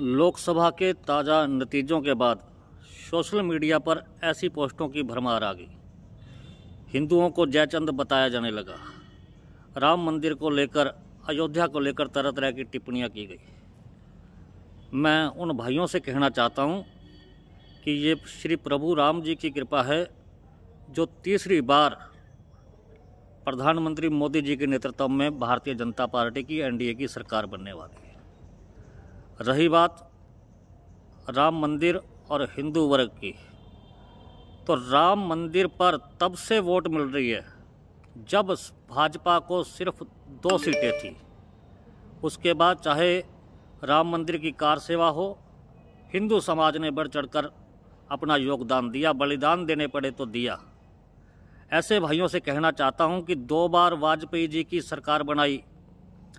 लोकसभा के ताज़ा नतीजों के बाद सोशल मीडिया पर ऐसी पोस्टों की भरमार आ गई हिंदुओं को जयचंद बताया जाने लगा राम मंदिर को लेकर अयोध्या को लेकर तरह तरह की टिप्पणियाँ की गई मैं उन भाइयों से कहना चाहता हूँ कि ये श्री प्रभु राम जी की कृपा है जो तीसरी बार प्रधानमंत्री मोदी जी के नेतृत्व में भारतीय जनता पार्टी की एनडीए की सरकार बनने वाली रही बात राम मंदिर और हिंदू वर्ग की तो राम मंदिर पर तब से वोट मिल रही है जब भाजपा को सिर्फ दो सीटें थी उसके बाद चाहे राम मंदिर की कार सेवा हो हिंदू समाज ने बढ़ चढ़कर अपना योगदान दिया बलिदान देने पड़े तो दिया ऐसे भाइयों से कहना चाहता हूं कि दो बार वाजपेयी जी की सरकार बनाई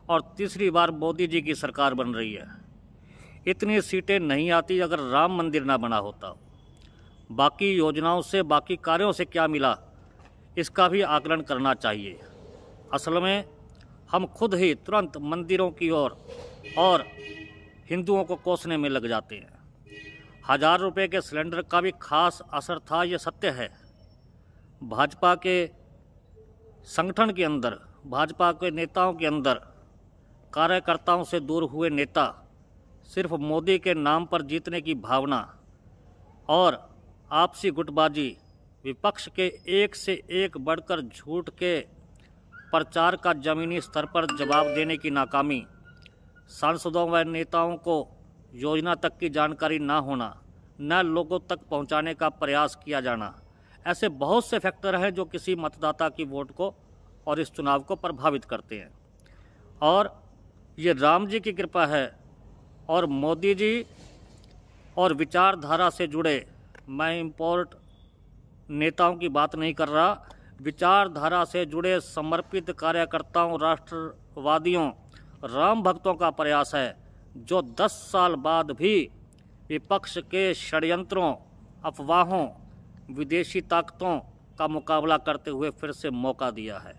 और तीसरी बार मोदी जी की सरकार बन रही है इतनी सीटें नहीं आती अगर राम मंदिर ना बना होता बाकी योजनाओं से बाकी कार्यों से क्या मिला इसका भी आकलन करना चाहिए असल में हम खुद ही तुरंत मंदिरों की ओर और, और हिंदुओं को कोसने में लग जाते हैं हजार रुपए के सिलेंडर का भी खास असर था ये सत्य है भाजपा के संगठन के अंदर भाजपा के नेताओं के अंदर कार्यकर्ताओं से दूर हुए नेता सिर्फ मोदी के नाम पर जीतने की भावना और आपसी गुटबाजी विपक्ष के एक से एक बढ़कर झूठ के प्रचार का जमीनी स्तर पर जवाब देने की नाकामी सांसदों व नेताओं को योजना तक की जानकारी ना होना न लोगों तक पहुंचाने का प्रयास किया जाना ऐसे बहुत से फैक्टर हैं जो किसी मतदाता की वोट को और इस चुनाव को प्रभावित करते हैं और ये राम जी की कृपा है और मोदी जी और विचारधारा से जुड़े मैं इम्पोर्ट नेताओं की बात नहीं कर रहा विचारधारा से जुड़े समर्पित कार्यकर्ताओं राष्ट्रवादियों राम भक्तों का प्रयास है जो 10 साल बाद भी विपक्ष के षडयंत्रों अफवाहों विदेशी ताकतों का मुकाबला करते हुए फिर से मौका दिया है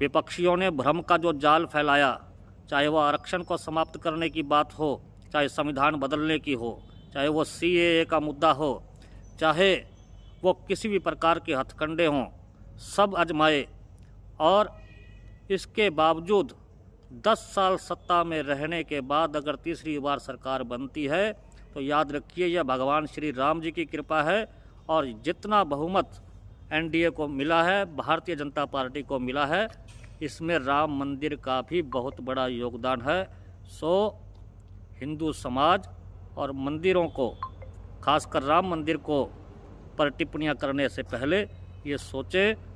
विपक्षियों ने भ्रम का जो जाल फैलाया चाहे वह आरक्षण को समाप्त करने की बात हो चाहे संविधान बदलने की हो चाहे वो सी का मुद्दा हो चाहे वो किसी भी प्रकार के हथकंडे हों सब आजमाए और इसके बावजूद 10 साल सत्ता में रहने के बाद अगर तीसरी बार सरकार बनती है तो याद रखिए यह भगवान श्री राम जी की कृपा है और जितना बहुमत एनडीए को मिला है भारतीय जनता पार्टी को मिला है इसमें राम मंदिर का भी बहुत बड़ा योगदान है सो हिंदू समाज और मंदिरों को खासकर राम मंदिर को पर टिप्पणियाँ करने से पहले ये सोचें